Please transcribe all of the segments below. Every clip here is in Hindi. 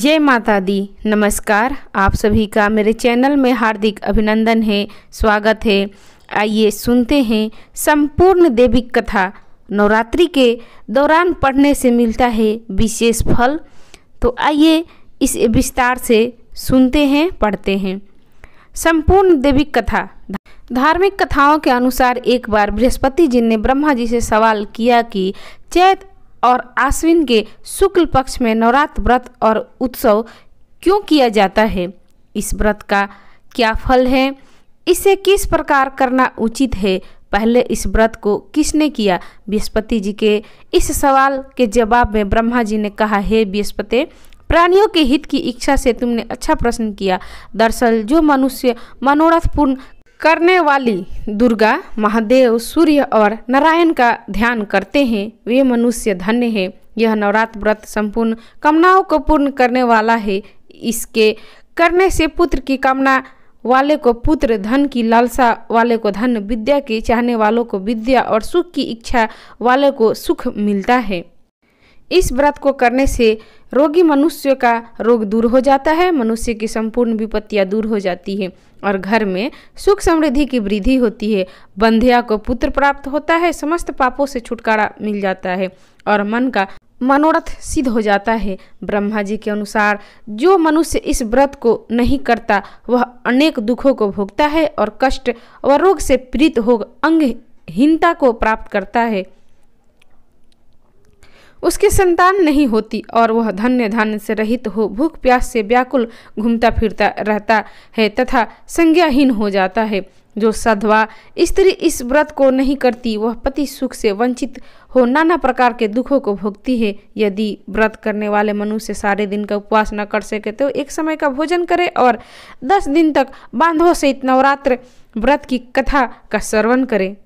जय माता दी नमस्कार आप सभी का मेरे चैनल में हार्दिक अभिनंदन है स्वागत है आइए सुनते हैं संपूर्ण देविक कथा नवरात्रि के दौरान पढ़ने से मिलता है विशेष फल तो आइए इस विस्तार से सुनते हैं पढ़ते हैं संपूर्ण देविक कथा धार्मिक कथाओं के अनुसार एक बार बृहस्पति जी ने ब्रह्मा जी से सवाल किया कि चैत और आश्विन के शुक्ल पक्ष में नवरात्र व्रत और उत्सव क्यों किया जाता है इस व्रत का क्या फल है इसे किस प्रकार करना उचित है पहले इस व्रत को किसने किया बृहस्पति जी के इस सवाल के जवाब में ब्रह्मा जी ने कहा हे बृहस्पति प्राणियों के हित की इच्छा से तुमने अच्छा प्रश्न किया दरअसल जो मनुष्य मनोरथ पूर्ण करने वाली दुर्गा महादेव सूर्य और नारायण का ध्यान करते हैं वे मनुष्य धन्य है यह नवरात्र व्रत संपूर्ण कामनाओं को पूर्ण करने वाला है इसके करने से पुत्र की कामना वाले को पुत्र धन की लालसा वाले को धन विद्या के चाहने वालों को विद्या और सुख की इच्छा वाले को सुख मिलता है इस व्रत को करने से रोगी मनुष्य का रोग दूर हो जाता है मनुष्य की संपूर्ण विपत्तियाँ दूर हो जाती है और घर में सुख समृद्धि की वृद्धि होती है बंध्या को पुत्र प्राप्त होता है समस्त पापों से छुटकारा मिल जाता है और मन का मनोरथ सिद्ध हो जाता है ब्रह्मा जी के अनुसार जो मनुष्य इस व्रत को नहीं करता वह अनेक दुखों को भोगता है और कष्ट व रोग से पीड़ित हो अंगहीनता को प्राप्त करता है उसकी संतान नहीं होती और वह धन्य धान्य से रहित हो भूख प्यास से व्याकुल घूमता फिरता रहता है तथा संज्ञाहीन हो जाता है जो सधवा स्त्री इस व्रत को नहीं करती वह पति सुख से वंचित हो नाना प्रकार के दुखों को भोगती है यदि व्रत करने वाले मनुष्य सारे दिन का उपवास न कर सके तो एक समय का भोजन करे और दस दिन तक बांधो सहित नवरात्र व्रत की कथा का श्रवण करे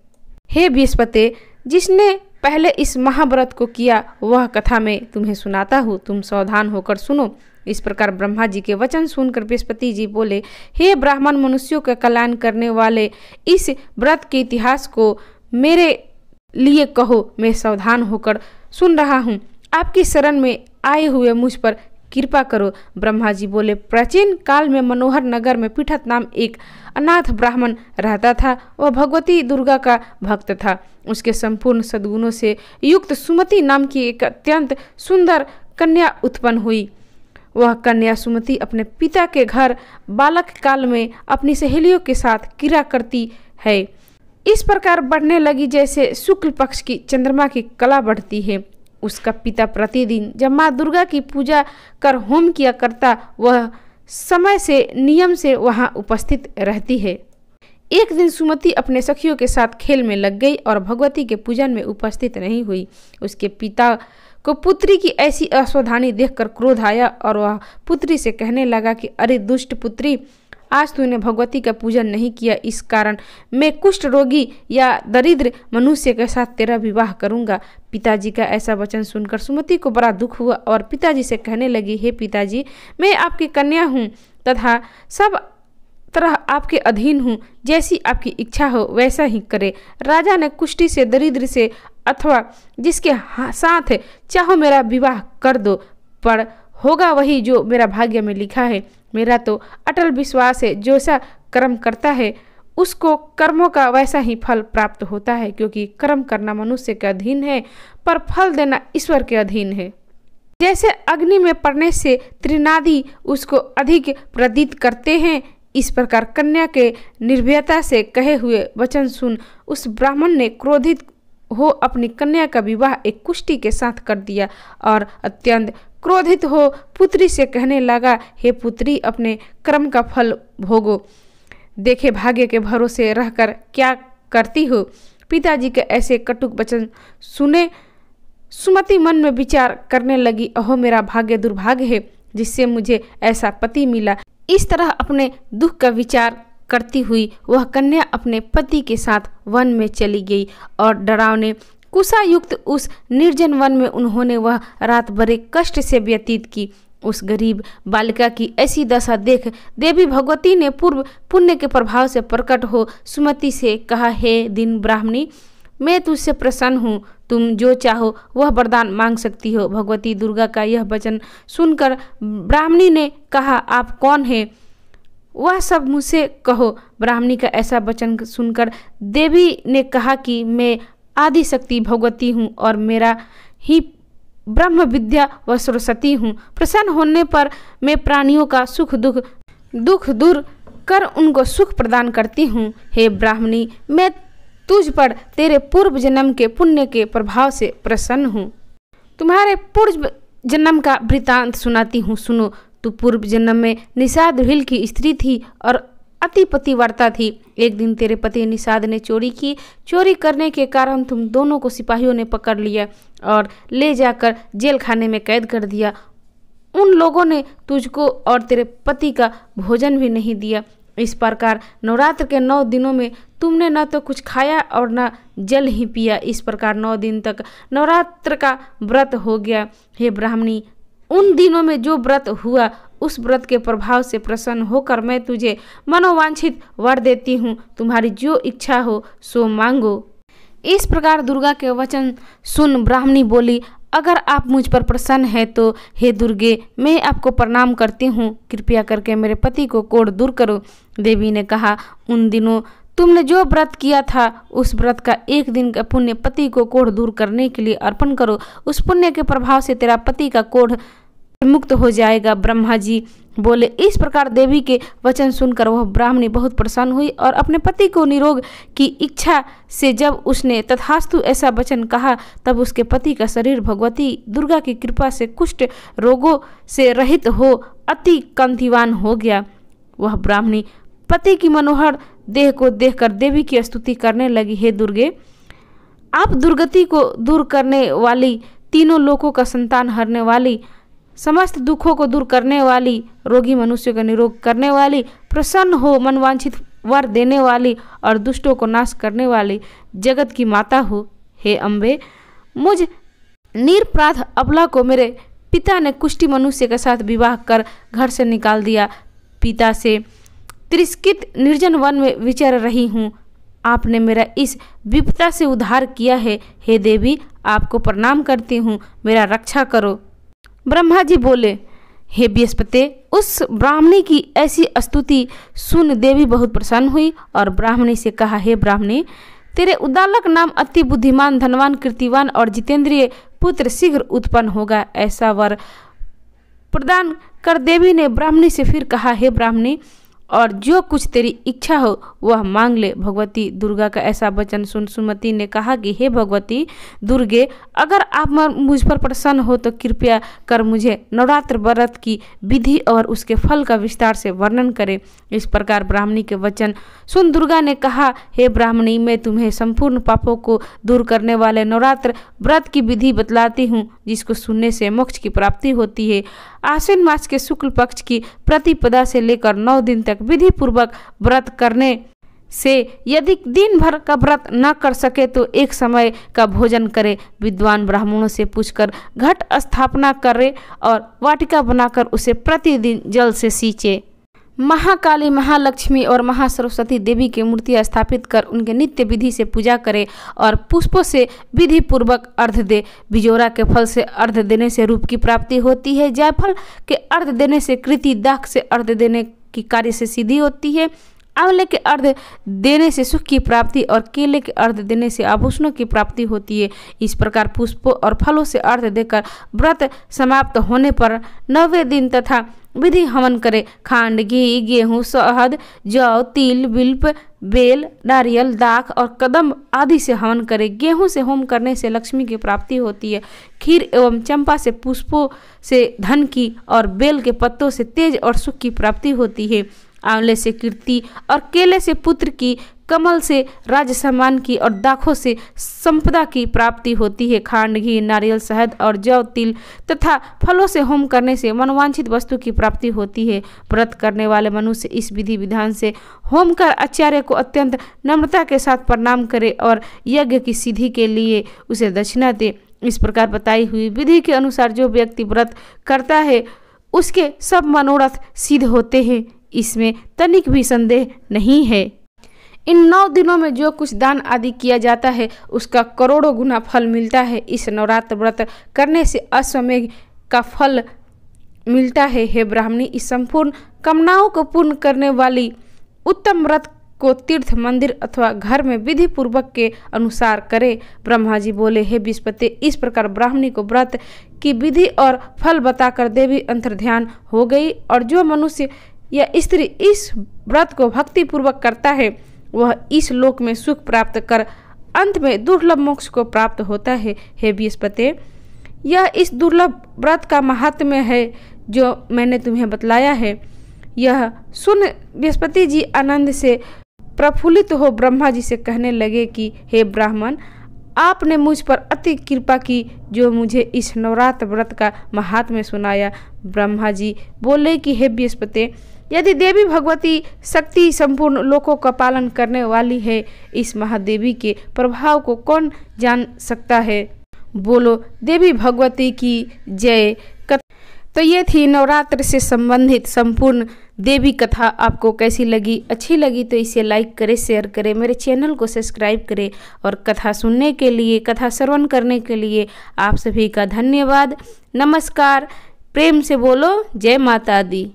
हे बृहस्पति जिसने पहले इस महाव्रत को किया वह कथा मैं तुम्हें सुनाता हूँ तुम सावधान होकर सुनो इस प्रकार ब्रह्मा जी के वचन सुनकर बृहस्पति जी बोले हे ब्राह्मण मनुष्यों का कल्याण करने वाले इस व्रत के इतिहास को मेरे लिए कहो मैं सावधान होकर सुन रहा हूँ आपकी शरण में आए हुए मुझ पर कृपा करो ब्रह्मा जी बोले प्राचीन काल में मनोहर नगर में पीठत नाम एक अनाथ ब्राह्मण रहता था वह भगवती दुर्गा का भक्त था उसके संपूर्ण सद्गुणों से युक्त सुमति नाम की एक अत्यंत सुंदर कन्या उत्पन्न हुई वह कन्या सुमति अपने पिता के घर बालक काल में अपनी सहेलियों के साथ किरा करती है इस प्रकार बढ़ने लगी जैसे शुक्ल पक्ष की चंद्रमा की कला बढ़ती है उसका पिता प्रतिदिन जब माँ दुर्गा की पूजा कर होम किया करता वह समय से नियम से वहाँ उपस्थित रहती है एक दिन सुमति अपने सखियों के साथ खेल में लग गई और भगवती के पूजन में उपस्थित नहीं हुई उसके पिता को पुत्री की ऐसी असावधानी देखकर क्रोध आया और वह पुत्री से कहने लगा कि अरे दुष्ट पुत्री आज तूने भगवती का पूजन नहीं किया इस कारण मैं कुष्ठ रोगी या दरिद्र मनुष्य के साथ तेरा विवाह करूंगा पिताजी का ऐसा वचन सुनकर सुमति को बड़ा दुख हुआ और पिताजी से कहने लगी हे पिताजी मैं आपकी कन्या हूँ तथा सब तरह आपके अधीन हूँ जैसी आपकी इच्छा हो वैसा ही करे राजा ने कुष्ठी से दरिद्र से अथवा जिसके साथ चाहो मेरा विवाह कर दो पर होगा वही जो मेरा भाग्य में लिखा है मेरा तो अटल विश्वास है जो सा कर्म करता है उसको कर्मों का वैसा ही फल प्राप्त होता है क्योंकि कर्म करना मनुष्य के अधीन है पर फल देना ईश्वर के अधीन है जैसे अग्नि में पड़ने से त्रिनादि उसको अधिक प्रदीत करते हैं इस प्रकार कन्या के निर्भयता से कहे हुए वचन सुन उस ब्राह्मण ने क्रोधित हो अपनी कन्या का विवाह एक कुश्ती के साथ कर दिया और अत्यंत क्रोधित हो पुत्री से कहने लगा हे पुत्री अपने कर्म का फल भोगो देखे भाग्य के भरोसे रहकर क्या करती हो पिताजी के ऐसे कटुक वचन सुने सुमति मन में विचार करने लगी अहो मेरा भाग्य दुर्भाग्य है जिससे मुझे ऐसा पति मिला इस तरह अपने दुख का विचार करती हुई वह कन्या अपने पति के साथ वन में चली गई और डरावने कुशायुक्त उस निर्जन वन में उन्होंने वह रात बड़े कष्ट से व्यतीत की उस गरीब बालिका की ऐसी दशा देख देवी भगवती ने पूर्व पुण्य के प्रभाव से प्रकट हो सुमति से कहा हे दिन ब्राह्मणी मैं तुझसे प्रसन्न हूँ तुम जो चाहो वह वरदान मांग सकती हो भगवती दुर्गा का यह वचन सुनकर ब्राह्मणी ने कहा आप कौन हैं वह सब मुझसे कहो ब्राह्मणी का ऐसा वचन सुनकर देवी ने कहा कि मैं आदि शक्ति भगवती हूँ और मेरा ही ब्रह्म विद्या व सरस्वती हूँ प्रसन्न होने पर मैं प्राणियों का सुख दुख दुख दूर कर उनको सुख प्रदान करती हूँ हे ब्राह्मणी मैं तुझ पर तेरे पूर्व जन्म के पुण्य के प्रभाव से प्रसन्न हूँ तुम्हारे पूर्व जन्म का वृतांत सुनाती हूँ सुनो तू पूर्व जन्म में निषाद हिल की स्त्री थी और अति पतिवरता थी एक दिन तेरे पति निषाद ने चोरी की चोरी करने के कारण तुम दोनों को सिपाहियों ने पकड़ लिया और ले जाकर जेल खाने में कैद कर दिया उन लोगों ने तुझको और तेरे पति का भोजन भी नहीं दिया इस प्रकार नवरात्र के नौ दिनों में तुमने न तो कुछ खाया और न जल ही पिया इस प्रकार नौ दिन तक नवरात्र का व्रत हो गया हे ब्राह्मणी उन दिनों में जो व्रत हुआ उस व्रत के प्रभाव से प्रसन्न होकर मैं तुझे मनोवांछित वर देती हूँ तुम्हारी जो इच्छा हो सो मांगो इस प्रकार दुर्गा के वचन सुन ब्राह्मणी बोली अगर आप मुझ पर प्रसन्न है तो हे दुर्गे मैं आपको प्रणाम करती हूँ कृपया करके मेरे पति को कोड़ दूर करो देवी ने कहा उन दिनों तुमने जो व्रत किया था उस व्रत का एक दिन का पुण्य पति को कोढ़ दूर करने के लिए अर्पण करो उस पुण्य के प्रभाव से तेरा पति का कोढ़ मुक्त हो जाएगा ब्रह्मा जी बोले इस प्रकार देवी के वचन सुनकर वह ब्राह्मणी बहुत प्रसन्न हुई और अपने पति को निरोग की इच्छा से जब उसने तथास्तु ऐसा वचन कहा तब उसके पति का शरीर भगवती दुर्गा की कृपा से कुष्ठ रोगों से रहित हो अति कंतिवान हो गया वह ब्राह्मणी पति की मनोहर देह को देखकर देवी की स्तुति करने लगी हे दुर्गे आप दुर्गति को दूर करने वाली तीनों लोकों का संतान हरने वाली समस्त दुखों को दूर करने वाली रोगी मनुष्य का निरोग करने वाली प्रसन्न हो मनवांछित वर देने वाली और दुष्टों को नाश करने वाली जगत की माता हो हे अम्बे मुझ निरपराध अबला को मेरे पिता ने कुष्टि मनुष्य के साथ विवाह कर घर से निकाल दिया पिता से तिरस्कृत निर्जन वन में विचर रही हूँ आपने मेरा इस विपता से उद्धार किया है हे देवी आपको प्रणाम करती हूँ मेरा रक्षा करो ब्रह्मा जी बोले हे बृहस्पति उस ब्राह्मणी की ऐसी स्तुति सुन देवी बहुत प्रसन्न हुई और ब्राह्मणी से कहा हे ब्राह्मणी तेरे उदालक नाम अति बुद्धिमान धनवान कीर्तिवान और जितेंद्रिय पुत्र शीघ्र उत्पन्न होगा ऐसा वर प्रदान कर देवी ने ब्राह्मणी से फिर कहा हे ब्राह्मणी और जो कुछ तेरी इच्छा हो वह मांग ले भगवती दुर्गा का ऐसा वचन सुन सुमति ने कहा कि हे भगवती दुर्गे अगर आप मुझ पर प्रसन्न हो तो कृपया कर मुझे नवरात्र व्रत की विधि और उसके फल का विस्तार से वर्णन करें इस प्रकार ब्राह्मणी के वचन सुन दुर्गा ने कहा हे ब्राह्मणी मैं तुम्हें संपूर्ण पापों को दूर करने वाले नवरात्र व्रत की विधि बतलाती हूँ जिसको सुनने से मोक्ष की प्राप्ति होती है आश्विन मास के शुक्ल पक्ष की प्रतिपदा से लेकर नौ दिन तक आवश्यक विधि पूर्वक व्रत करने से यदि दिन भर का व्रत न कर सके तो एक समय का भोजन करे विद्वान ब्राह्मणों से पूछकर घट स्थापना करे और वाटिका बनाकर उसे प्रतिदिन जल से सींचे महाकाली महालक्ष्मी और महासरस्वती देवी की मूर्ति स्थापित कर उनके नित्य विधि से पूजा करें और पुष्पों से विधि पूर्वक अर्ध दे बिजोरा के फल से अर्ध देने से रूप की प्राप्ति होती है जायफल के अर्ध देने से कृति दाख से अर्ध देने की कार्य से सिद्धि होती है आंवले के अर्ध देने से सुख की प्राप्ति और केले के अर्ध देने से आभूषणों की प्राप्ति होती है इस प्रकार पुष्पों और फलों से अर्ध देकर व्रत समाप्त होने पर नवे दिन तथा विधि हवन करे खांड घी गेहूँ शहद जौ तिल बिल्प बेल नारियल दाख और कदम आदि से हवन करे गेहूँ से होम करने से लक्ष्मी की प्राप्ति होती है खीर एवं चंपा से पुष्पों से धन की और बेल के पत्तों से तेज और सुख की प्राप्ति होती है आंवले से कीर्ति और केले से पुत्र की कमल से राज सम्मान की और दाखों से संपदा की प्राप्ति होती है खांड घी नारियल शहद और जौ तिल तथा फलों से होम करने से मनोवांछित वस्तु की प्राप्ति होती है व्रत करने वाले मनुष्य इस विधि विधान से होम कर आचार्य को अत्यंत नम्रता के साथ प्रणाम करे और यज्ञ की सिद्धि के लिए उसे दक्षिणा दे इस प्रकार बताई हुई विधि के अनुसार जो व्यक्ति व्रत करता है उसके सब मनोरथ सिद्ध होते हैं इसमें तनिक भी संदेह नहीं है इन नौ दिनों में जो कुछ दान आदि किया जाता है उसका करोड़ों गुना फल मिलता है इस नवरात्र व्रत करने से अश्वमेघ का फल मिलता है हे ब्राह्मणी इस संपूर्ण कामनाओं को पूर्ण करने वाली उत्तम व्रत को तीर्थ मंदिर अथवा घर में विधि पूर्वक के अनुसार करे ब्रह्मा जी बोले हे विस्पति इस प्रकार ब्राह्मणी को व्रत की विधि और फल बताकर देवी अंतर्ध्यान हो गई और जो मनुष्य या स्त्री इस व्रत को भक्तिपूर्वक करता है वह इस लोक में सुख प्राप्त कर अंत में दुर्लभ मोक्ष को प्राप्त होता है हे बृहस्पति यह इस दुर्लभ व्रत का महात्म्य है जो मैंने तुम्हें बतलाया है यह सुन बृहस्पति जी आनंद से प्रफुल्लित हो ब्रह्मा जी से कहने लगे कि हे ब्राह्मण आपने मुझ पर अति कृपा की जो मुझे इस नवरात्र व्रत का महात्म्य सुनाया ब्रह्मा जी बोले कि हे बृहस्पति यदि देवी भगवती शक्ति संपूर्ण लोकों का पालन करने वाली है इस महादेवी के प्रभाव को कौन जान सकता है बोलो देवी भगवती की जय तो ये थी नवरात्र से संबंधित संपूर्ण देवी कथा आपको कैसी लगी अच्छी लगी तो इसे लाइक करें शेयर करें मेरे चैनल को सब्सक्राइब करें और कथा सुनने के लिए कथा श्रवण करने के लिए आप सभी का धन्यवाद नमस्कार प्रेम से बोलो जय माता दी